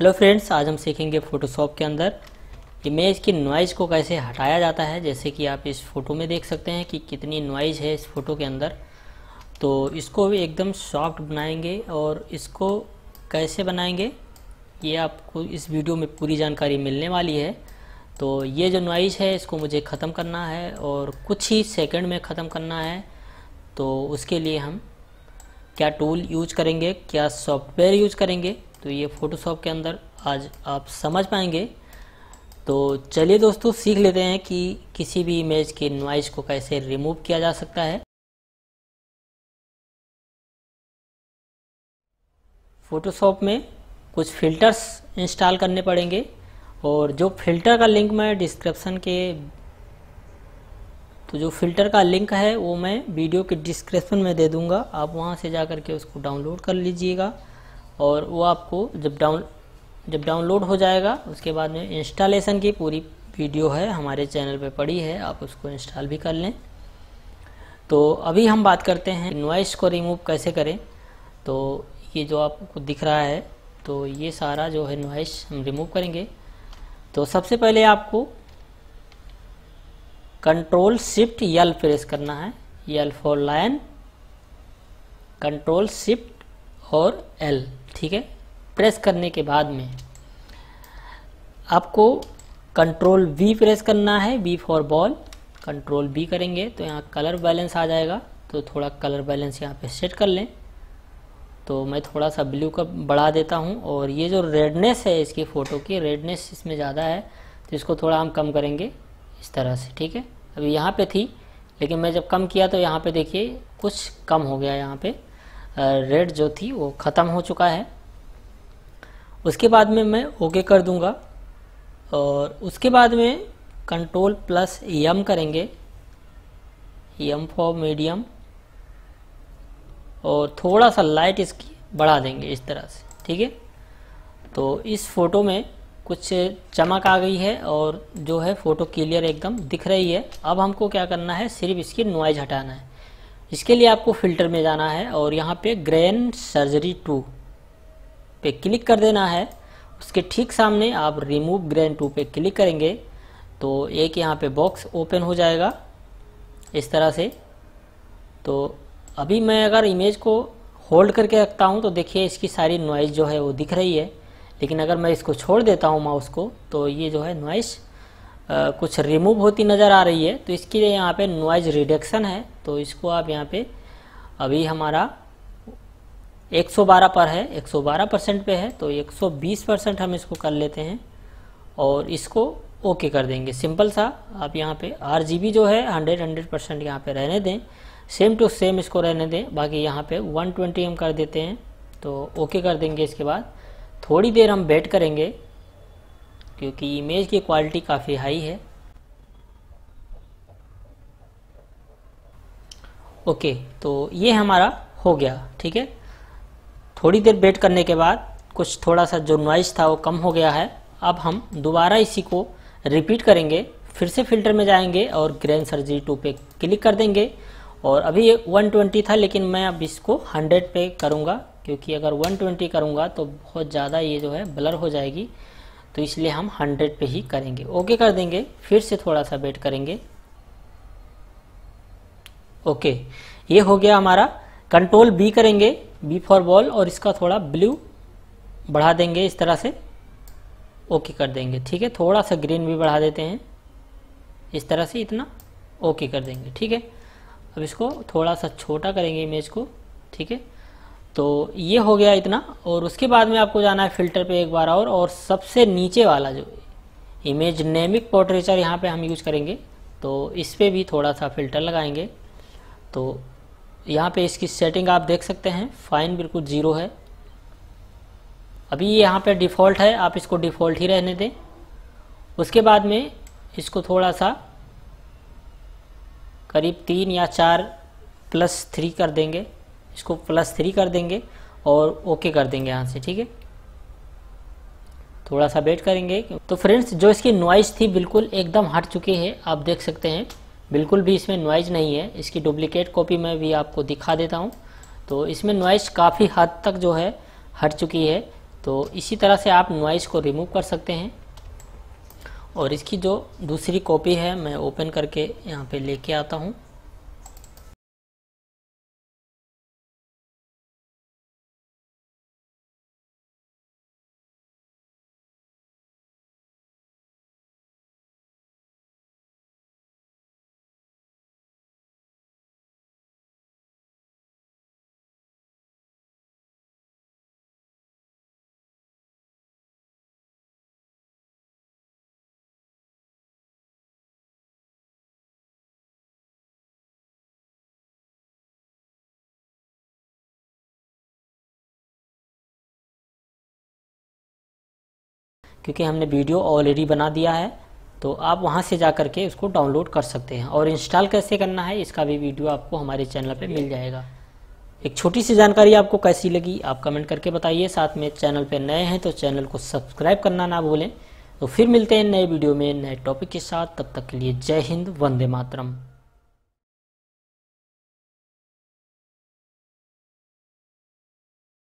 hello friends आज हम सीखेंगे फ़ोटोशॉप के अंदर इमेज की नॉइज़ को कैसे हटाया जाता है जैसे कि आप इस फ़ोटो में देख सकते हैं कि कितनी नॉइज़ है इस फ़ोटो के अंदर तो इसको भी एकदम सॉफ्ट बनाएंगे और इसको कैसे बनाएंगे ये आपको इस वीडियो में पूरी जानकारी मिलने वाली है तो ये जो नॉइज़ है इसको मुझे ख़त्म करना है और कुछ ही सेकेंड में ख़त्म करना है तो उसके लिए हम क्या टूल यूज करेंगे क्या सॉफ्टवेयर यूज करेंगे तो ये फ़ोटोशॉप के अंदर आज आप समझ पाएंगे तो चलिए दोस्तों सीख लेते हैं कि किसी भी इमेज के नॉइज को कैसे रिमूव किया जा सकता है फ़ोटोशॉप में कुछ फ़िल्टर्स इंस्टॉल करने पड़ेंगे और जो फ़िल्टर का लिंक मैं डिस्क्रिप्शन के तो जो फ़िल्टर का लिंक है वो मैं वीडियो के डिस्क्रिप्शन में दे दूंगा आप वहाँ से जा कर के उसको डाउनलोड कर लीजिएगा और वो आपको जब डाउन जब डाउनलोड हो जाएगा उसके बाद में इंस्टॉलेशन की पूरी वीडियो है हमारे चैनल पे पड़ी है आप उसको इंस्टॉल भी कर लें तो अभी हम बात करते हैं नॉइस को रिमूव कैसे करें तो ये जो आपको दिख रहा है तो ये सारा जो है नॉइस हम रिमूव करेंगे तो सबसे पहले आपको कंट्रोल शिफ्ट यल प्रेस करना है L for line control shift और एल ठीक है प्रेस करने के बाद में आपको कंट्रोल वी प्रेस करना है V for ball control B करेंगे तो यहाँ कलर बैलेंस आ जाएगा तो थोड़ा कलर बैलेंस यहाँ पे सेट कर लें तो मैं थोड़ा सा ब्लू का बढ़ा देता हूँ और ये जो रेडनेस है इसकी फ़ोटो की रेडनेस इसमें ज़्यादा है तो इसको थोड़ा हम कम करेंगे इस तरह से ठीक है अभी यहाँ पे थी लेकिन मैं जब कम किया तो यहाँ पे देखिए कुछ कम हो गया यहाँ पर रेड जो थी वो ख़त्म हो चुका है उसके बाद में मैं ओके कर दूंगा और उसके बाद में कंट्रोल प्लस यम करेंगे यम फॉर मीडियम और थोड़ा सा लाइट इसकी बढ़ा देंगे इस तरह से ठीक है तो इस फोटो में कुछ चमक आ गई है और जो है फ़ोटो क्लियर एकदम दिख रही है अब हमको क्या करना है सिर्फ इसकी नॉइज हटाना है इसके लिए आपको फ़िल्टर में जाना है और यहाँ पे ग्रैन सर्जरी टू पे क्लिक कर देना है उसके ठीक सामने आप रिमूव ग्रैन टू पे क्लिक करेंगे तो एक यहाँ पे बॉक्स ओपन हो जाएगा इस तरह से तो अभी मैं अगर इमेज को होल्ड करके रखता हूँ तो देखिए इसकी सारी नॉइज़ जो है वो दिख रही है लेकिन अगर मैं इसको छोड़ देता हूँ माउस को तो ये जो है नॉइस कुछ रिमूव होती नज़र आ रही है तो इसके लिए यहाँ पे नॉइज़ रिडक्शन है तो इसको आप यहाँ पे अभी हमारा 112 पर है 112 परसेंट पे है तो 120 परसेंट हम इसको कर लेते हैं और इसको ओके कर देंगे सिंपल सा आप यहाँ पे आर जो है हंड्रेड हंड्रेड परसेंट यहाँ पर रहने दें सेम टू सेम इसको रहने दें बाकी यहाँ पे 120 हम कर देते हैं तो ओके कर देंगे इसके बाद थोड़ी देर हम वेट करेंगे क्योंकि इमेज की क्वालिटी काफ़ी हाई है ओके तो ये हमारा हो गया ठीक है थोड़ी देर वेट करने के बाद कुछ थोड़ा सा जो नॉइज था वो कम हो गया है अब हम दोबारा इसी को रिपीट करेंगे फिर से फिल्टर में जाएंगे और ग्रैंड सर्जरी टू पे क्लिक कर देंगे और अभी ये 120 था लेकिन मैं अब इसको 100 पे करूँगा क्योंकि अगर 120 करूँगा तो बहुत ज़्यादा ये जो है ब्लर हो जाएगी तो इसलिए हम 100 पे ही करेंगे ओके कर देंगे फिर से थोड़ा सा वेट करेंगे ओके ये हो गया हमारा कंट्रोल बी करेंगे बी फॉर बॉल और इसका थोड़ा ब्लू बढ़ा देंगे इस तरह से ओके कर देंगे ठीक है थोड़ा सा ग्रीन भी बढ़ा देते हैं इस तरह से इतना ओके कर देंगे ठीक है अब इसको थोड़ा सा छोटा करेंगे इमेज को ठीक है तो ये हो गया इतना और उसके बाद में आपको जाना है फिल्टर पे एक बार और और सबसे नीचे वाला जो इमेज नेमिक पोर्ट्रेचर यहाँ पे हम यूज़ करेंगे तो इस पर भी थोड़ा सा फिल्टर लगाएंगे तो यहाँ पे इसकी सेटिंग आप देख सकते हैं फाइन बिल्कुल ज़ीरो है अभी ये यहाँ पे डिफ़ॉल्ट है आप इसको डिफ़ॉल्ट ही रहने दें उसके बाद में इसको थोड़ा सा करीब तीन या चार प्लस थ्री कर देंगे इसको प्लस थ्री कर देंगे और ओके कर देंगे यहाँ से ठीक है थोड़ा सा वेट करेंगे तो फ्रेंड्स जो इसकी नॉइस थी बिल्कुल एकदम हट चुकी है आप देख सकते हैं बिल्कुल भी इसमें नॉइज नहीं है इसकी डुप्लीकेट कॉपी मैं भी आपको दिखा देता हूँ तो इसमें नॉइज काफ़ी हद तक जो है हट चुकी है तो इसी तरह से आप नॉइज को रिमूव कर सकते हैं और इसकी जो दूसरी कॉपी है मैं ओपन करके यहाँ पे लेके आता हूँ क्योंकि हमने वीडियो ऑलरेडी बना दिया है तो आप वहाँ से जा करके उसको डाउनलोड कर सकते हैं और इंस्टॉल कैसे करना है इसका भी वीडियो आपको हमारे चैनल पर मिल जाएगा एक छोटी सी जानकारी आपको कैसी लगी आप कमेंट करके बताइए साथ में चैनल पर नए हैं तो चैनल को सब्सक्राइब करना ना भूलें तो फिर मिलते हैं नए वीडियो में नए टॉपिक के साथ तब तक के लिए जय हिंद वंदे मातरम